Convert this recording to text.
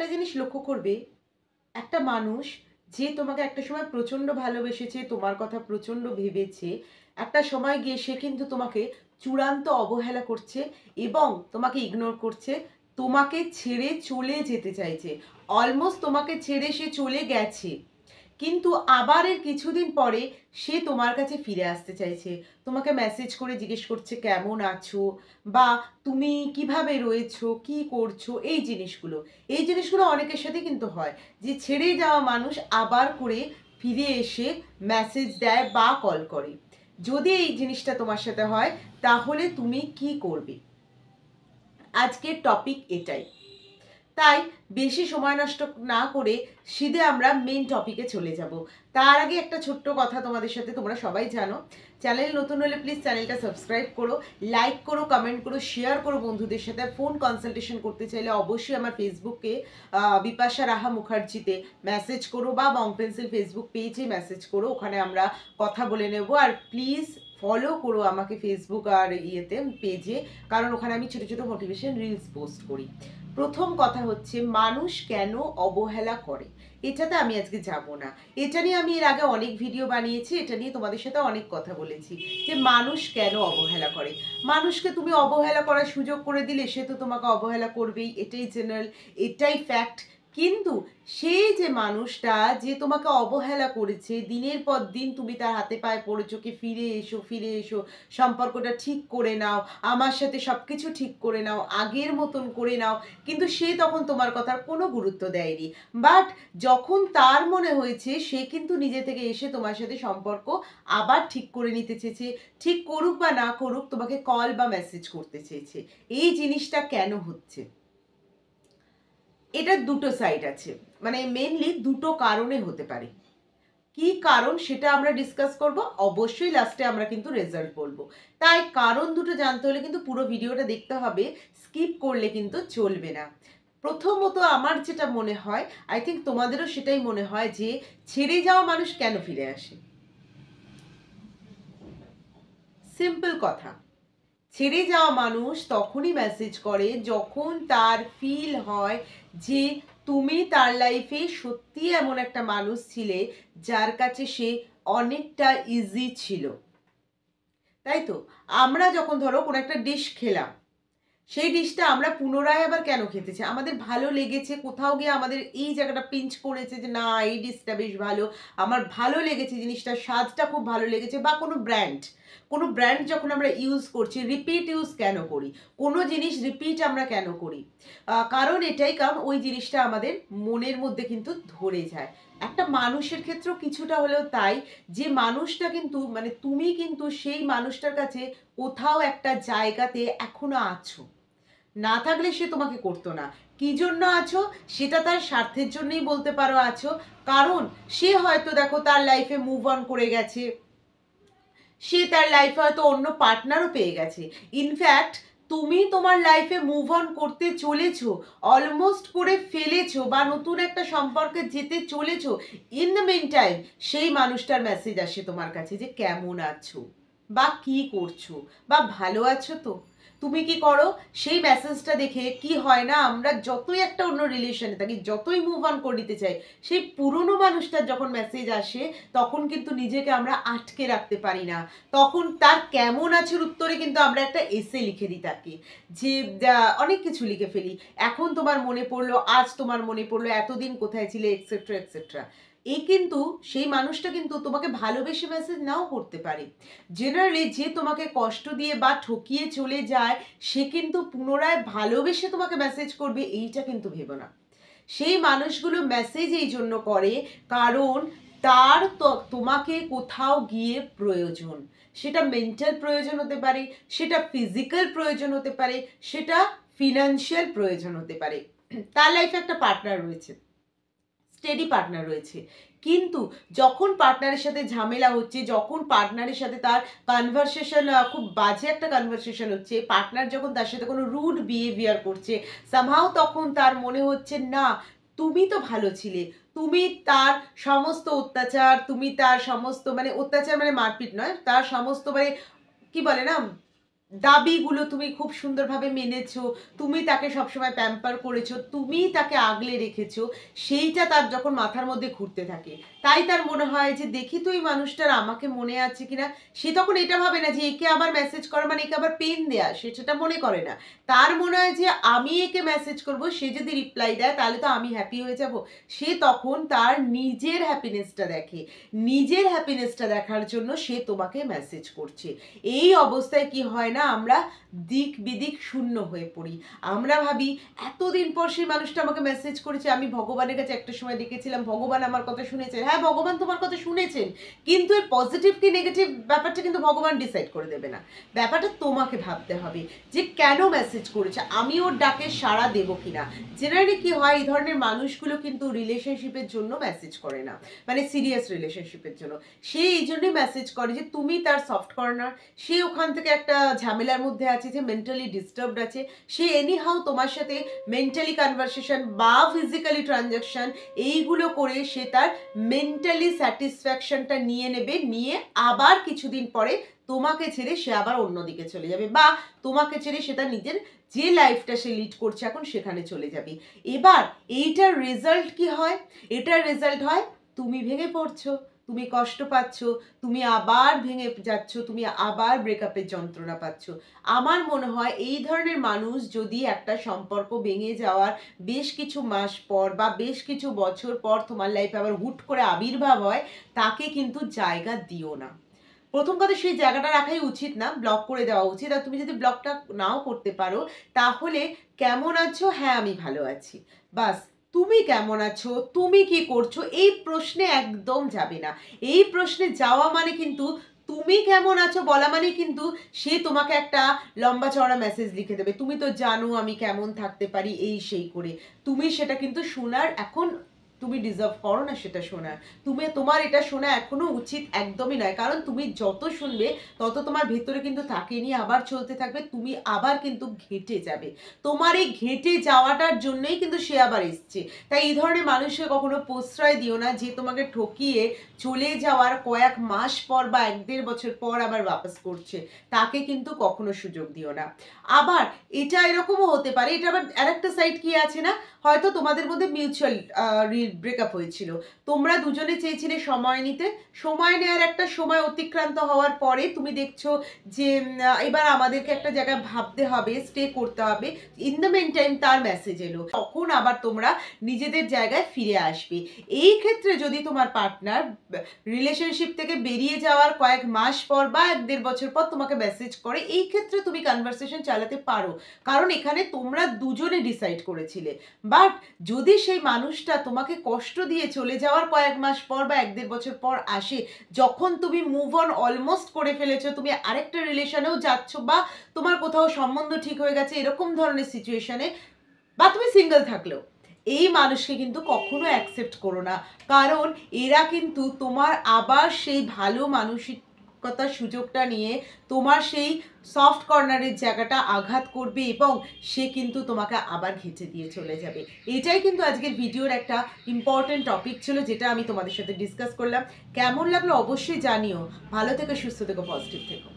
একটা জিনিস লক্ষ্য করবে একটা মানুষ যে তোমাকে একটা সময় প্রচণ্ড ভালোবেসেছে তোমার কথা প্রচণ্ড ভেবেছে একটা সময় গিয়ে সে কিন্তু তোমাকে চূড়ান্ত অবহেলা করছে এবং তোমাকে ইগনোর করছে তোমাকে ছেড়ে চলে যেতে চাইছে অলমোস্ট তোমাকে ছেড়ে সে চলে গেছে কিন্তু আবার এর কিছুদিন পরে সে তোমার কাছে ফিরে আসতে চাইছে তোমাকে মেসেজ করে জিজ্ঞেস করছে কেমন আছো বা তুমি কিভাবে রয়েছো কি করছো এই জিনিসগুলো এই জিনিসগুলো অনেকের সাথে কিন্তু হয় যে ছেড়ে যাওয়া মানুষ আবার করে ফিরে এসে মেসেজ দেয় বা কল করে যদি এই জিনিসটা তোমার সাথে হয় তাহলে তুমি কি করবে আজকের টপিক এটাই তাই বেশি সময় নষ্ট না করে সিধে আমরা মেন টপিকে চলে যাব তার আগে একটা ছোট্ট কথা তোমাদের সাথে তোমরা সবাই জানো চ্যানেল নতুন হলে প্লিজ চ্যানেলটা সাবস্ক্রাইব করো লাইক করো কমেন্ট করো শেয়ার করো বন্ধুদের সাথে ফোন কনসালটেশন করতে চাইলে অবশ্যই আমার ফেসবুকে বিপাশা রাহা মুখার্জিতে মেসেজ করো বা বং পেন্সিল ফেসবুক পেজে মেসেজ করো ওখানে আমরা কথা বলে নেব আর প্লিজ ফলো করো আমাকে ফেসবুক আর ইয়েতে পেজে কারণ ওখানে আমি ছোটো ছোটো মোটিভেশন রিলস পোস্ট করি প্রথম কথা হচ্ছে মানুষ কেন অবহেলা করে এটাতে আমি আজকে যাব না এটা নিয়ে আমি এর আগে অনেক ভিডিও বানিয়েছি এটা নিয়ে তোমাদের সাথে অনেক কথা বলেছি যে মানুষ কেন অবহেলা করে মানুষকে তুমি অবহেলা করার সুযোগ করে দিলে সে তো তোমাকে অবহেলা করবেই এটাই জেনারেল এটাই ফ্যাক্ট কিন্তু সেই যে মানুষটা যে তোমাকে অবহেলা করেছে দিনের পর দিন তুমি তার হাতে পায়ে পড়েছো কি ফিরে এসো ফিরে এসো সম্পর্কটা ঠিক করে নাও আমার সাথে সব কিছু ঠিক করে নাও আগের মতন করে নাও কিন্তু সে তখন তোমার কথার কোনো গুরুত্ব দেয়নি বাট যখন তার মনে হয়েছে সে কিন্তু নিজে থেকে এসে তোমার সাথে সম্পর্ক আবার ঠিক করে নিতে চেয়েছে ঠিক করুক বা না করুক তোমাকে কল বা মেসেজ করতে চেয়েছে এই জিনিসটা কেন হচ্ছে এটা দুটো সাইড আছে মানে মেনলি দুটো কারণে হতে পারে কি কারণ সেটা আমরা ডিসকাস করব অবশ্যই লাস্টে আমরা কিন্তু রেজাল্ট বলবো তাই কারণ দুটো জানতে হলে কিন্তু পুরো ভিডিওটা দেখতে হবে স্কিপ করলে কিন্তু চলবে না প্রথমত আমার যেটা মনে হয় আই থিঙ্ক তোমাদেরও সেটাই মনে হয় যে ছেড়ে যাওয়া মানুষ কেন ফিরে আসে সিম্পল কথা ছেড়ে যাওয়া মানুষ তখনই মেসেজ করে যখন তার ফিল হয় যে তুমি তার লাইফে সত্যি এমন একটা মানুষ ছিলে যার কাছে সে অনেকটা ইজি ছিল তাই তো আমরা যখন ধরো কোনো একটা ডিশ খেলাম সেই ডিশটা আমরা পুনরায় আবার কেন খেতে চাই আমাদের ভালো লেগেছে কোথাও গিয়ে আমাদের এই জায়গাটা পিঞ্চ করেছে যে না এই ডিশটা বেশ ভালো আমার ভালো লেগেছে জিনিসটার স্বাদটা খুব ভালো লেগেছে বা কোনো ব্র্যান্ড কোনো ব্র্যান্ড যখন আমরা ইউজ করছি রিপিট ইউজ কেন করি কোনো জিনিস রিপিট আমরা কেন করি কারণ এটাই কারণ ওই জিনিসটা আমাদের মনের মধ্যে কিন্তু ধরে যায় একটা মানুষের ক্ষেত্রেও কিছুটা হলেও তাই যে মানুষটা কিন্তু মানে তুমি কিন্তু সেই মানুষটার কাছে কোথাও একটা জায়গাতে এখনো আছো না থাকলে সে তোমাকে করতো না কি জন্য আছো সেটা তার স্বার্থের জন্যই বলতে পারো আছো কারণ সে হয়তো দেখো তার লাইফে মুভ অন করে গেছে সে তার লাইফে হয়তো অন্য পার্টনারও পেয়ে গেছে ইনফ্যাক্ট তুমি তোমার লাইফে মুভ অন করতে চলেছো অলমোস্ট করে ফেলেছো বা নতুন একটা সম্পর্কে যেতে চলেছো ইন দ্য মেন টাইম সেই মানুষটার মেসেজ আসে তোমার কাছে যে কেমন আছো বা কি করছো বা ভালো আছো তো তুমি কি করো সেই মেসেজটা দেখে কি হয় না আমরা যতই একটা অন্য রিলেশনে থাকি যতই মুভ অন করিতে চাই সেই পুরনো মানুষটার যখন মেসেজ আসে তখন কিন্তু নিজেকে আমরা আটকে রাখতে পারি না তখন তার কেমন আছে উত্তরে কিন্তু আমরা একটা এসে লিখে দিই তাকে যে অনেক কিছু লিখে ফেলি এখন তোমার মনে পড়লো আজ তোমার মনে পড়লো এতদিন কোথায় ছিলে এক্সেট্রা এক্সেট্রা এ কিন্তু সেই মানুষটা কিন্তু তোমাকে ভালোবেসে মেসেজ নাও করতে পারে জেনারেলি যে তোমাকে কষ্ট দিয়ে বা ঠকিয়ে চলে যায় সে কিন্তু পুনরায় ভালোবেসে তোমাকে মেসেজ করবে এইটা কিন্তু ভেবো না সেই মানুষগুলো মেসেজ এই জন্য করে কারণ তার তোমাকে কোথাও গিয়ে প্রয়োজন সেটা মেন্টাল প্রয়োজন হতে পারে সেটা ফিজিক্যাল প্রয়োজন হতে পারে সেটা ফিনান্সিয়াল প্রয়োজন হতে পারে তার লাইফে একটা পার্টনার রয়েছে স্টেডি পার্টনার রয়েছে কিন্তু যখন পার্টনারের সাথে ঝামেলা হচ্ছে যখন পার্টনারের সাথে তার কনভারসেশন খুব বাজে একটা কনভারসেশন হচ্ছে পার্টনার যখন তার সাথে কোনো রুড বিহেভিয়ার করছে সামহাও তখন তার মনে হচ্ছে না তুমি তো ভালো ছিলে তুমি তার সমস্ত অত্যাচার তুমি তার সমস্ত মানে অত্যাচার মানে মারপিট নয় তার সমস্ত মানে কি বলে না দাবিগুলো তুমি খুব সুন্দরভাবে মেনেছো তুমি তাকে সবসময় প্যাম্পার করেছো তুমি তাকে আগলে রেখেছো সেইটা তার যখন মাথার মধ্যে ঘুরতে থাকে তাই তার মনে হয় যে দেখি তো এই মানুষটার আমাকে মনে আছে কিনা সে তখন এটা ভাবে না যে একে আবার মেসেজ করা মানে একে আবার পেন দেয়া সে সেটা মনে করে না তার মনে হয় যে আমি একে মেসেজ করব সে যদি রিপ্লাই দেয় তাহলে তো আমি হ্যাপি হয়ে যাব সে তখন তার নিজের হ্যাপিনেসটা দেখে নিজের হ্যাপিনেসটা দেখার জন্য সে তোমাকে মেসেজ করছে এই অবস্থায় কি হয় না না আমরা দিক বিদিক শূন্য হয়ে পড়ি আমরা ভাবি এতদিন পর সেই মানুষটা আমাকে মেসেজ করেছে আমি ভগবানের কাছে একটা সময় ডেকেছিলাম ভগবান আমার কথা শুনেছেন হ্যাঁ ভগবান তোমার কথা শুনেছেন কিন্তু এর পজিটিভ কি নেগেটিভ ব্যাপারটা কিন্তু ভগবান ডিসাইড করে দেবে না ব্যাপারটা তোমাকে ভাবতে হবে যে কেন মেসেজ করেছে আমি ওর ডাকে সাড়া দেবো কিনা জেনারেলি কি হয় এই ধরনের মানুষগুলো কিন্তু রিলেশনশিপের জন্য মেসেজ করে না মানে সিরিয়াস রিলেশনশিপের জন্য সে এই জন্যই মেসেজ করে যে তুমি তার সফট কর্নার সে ওখান থেকে একটা ঝামেলার মধ্যে আছে যে মেন্টালি ডিস্টার্বড আছে সে এনিহাও তোমার সাথে মেন্টালি কনভারসেশন বা ফিজিক্যালি ট্রানজাকশান এইগুলো করে সে তার মেন্টালি স্যাটিসফ্যাকশনটা নিয়ে নেবে নিয়ে আবার কিছুদিন পরে তোমাকে ছেড়ে সে আবার অন্যদিকে চলে যাবে বা তোমাকে ছেড়ে সে তার নিজের যে লাইফটা সে লিড করছে এখন সেখানে চলে যাবে এবার এইটার রেজাল্ট কি হয় এটার রেজাল্ট হয় তুমি ভেঙে পড়ছো তুমি কষ্ট পাচ্ছ তুমি আবার ভেঙে যাচ্ছ তুমি আবার ব্রেকআপের যন্ত্রণা পাচ্ছ আমার মনে হয় এই ধরনের মানুষ যদি একটা সম্পর্ক ভেঙে যাওয়ার বেশ কিছু মাস পর বা বেশ কিছু বছর পর তোমার লাইফে আবার হুট করে আবির্ভাব হয় তাকে কিন্তু জায়গা দিও না প্রথম কথা সেই জায়গাটা রাখাই উচিত না ব্লক করে দেওয়া উচিত আর তুমি যদি ব্লকটা নাও করতে পারো তাহলে কেমন আছো হ্যাঁ আমি ভালো আছি বাস তুমি কেমন আছো তুমি কি করছো এই প্রশ্নে একদম যাবে না এই প্রশ্নে যাওয়া মানে কিন্তু তুমি কেমন আছো বলা মানে কিন্তু সে তোমাকে একটা লম্বা চড়া মেসেজ লিখে দেবে তুমি তো জানো আমি কেমন থাকতে পারি এই সেই করে তুমি সেটা কিন্তু শোনার এখন তুমি ডিজার্ভ করো না সেটা শোনা তুমি তোমার এটা শোনা এখনও উচিত একদমই নয় কারণ তুমি যত শুনবে তত তোমার ভেতরে কিন্তু তাকে নিয়ে আবার চলতে থাকবে তুমি আবার কিন্তু ঘেঁটে যাবে তোমার এই ঘেঁটে যাওয়াটার জন্যই কিন্তু সে আবার এসছে তাই এই ধরনের মানুষকে কখনো প্রশ্রয় দিও না যে তোমাকে ঠকিয়ে চলে যাওয়ার কয়েক মাস পর বা এক দেড় বছর পর আবার বাপাস করছে তাকে কিন্তু কখনো সুযোগ দিও না আবার এটা এরকমও হতে পারে এটা আবার আরেকটা সাইড কি আছে না হয়তো তোমাদের মধ্যে মিউচুয়াল ব্রেকআপ হয়েছিল তোমরা দুজনে চেয়েছিলে সময় নিতে সময় নেওয়ার একটা সময় অতিক্রান্ত হওয়ার পরে তুমি দেখছো যে এবার আমাদেরকে একটা জায়গায় ভাবতে হবে স্টে করতে হবে ইন দ্য মেন টাইম তার মেসেজ এলো তখন আবার তোমরা নিজেদের জায়গায় ফিরে আসবে এই ক্ষেত্রে যদি তোমার পার্টনার রিলেশনশিপ থেকে বেরিয়ে যাওয়ার কয়েক মাস পর বা এক দেড় বছর পর তোমাকে মেসেজ করে এই ক্ষেত্রে তুমি কনভারসেশন চালাতে পারো কারণ এখানে তোমরা দুজনে ডিসাইড করেছিলে বাট যদি সেই মানুষটা তোমাকে কষ্ট দিয়ে চলে যাওয়ার কয়েক মাস পর বা এক দেড় বছর পর আসে যখন তুমি মুভ অন অলমোস্ট করে ফেলেছো তুমি আরেকটা রিলেশনেও যাচ্ছ বা তোমার কোথাও সম্বন্ধ ঠিক হয়ে গেছে এরকম ধরনের সিচুয়েশানে বা তুমি সিঙ্গেল থাকলেও এই মানুষকে কিন্তু কখনো অ্যাকসেপ্ট করো না কারণ এরা কিন্তু তোমার আবার সেই ভালো মানসিক কথার সুযোগটা নিয়ে তোমার সেই সফট কর্নারের জায়গাটা আঘাত করবে এবং সে কিন্তু তোমাকে আবার ঘেঁচে দিয়ে চলে যাবে এটাই কিন্তু আজকের ভিডিওর একটা ইম্পর্টেন্ট টপিক ছিল যেটা আমি তোমাদের সাথে ডিসকাস করলাম কেমন লাগলো অবশ্যই জানিও ভালো থেকে সুস্থ থেকো পজিটিভ থেকো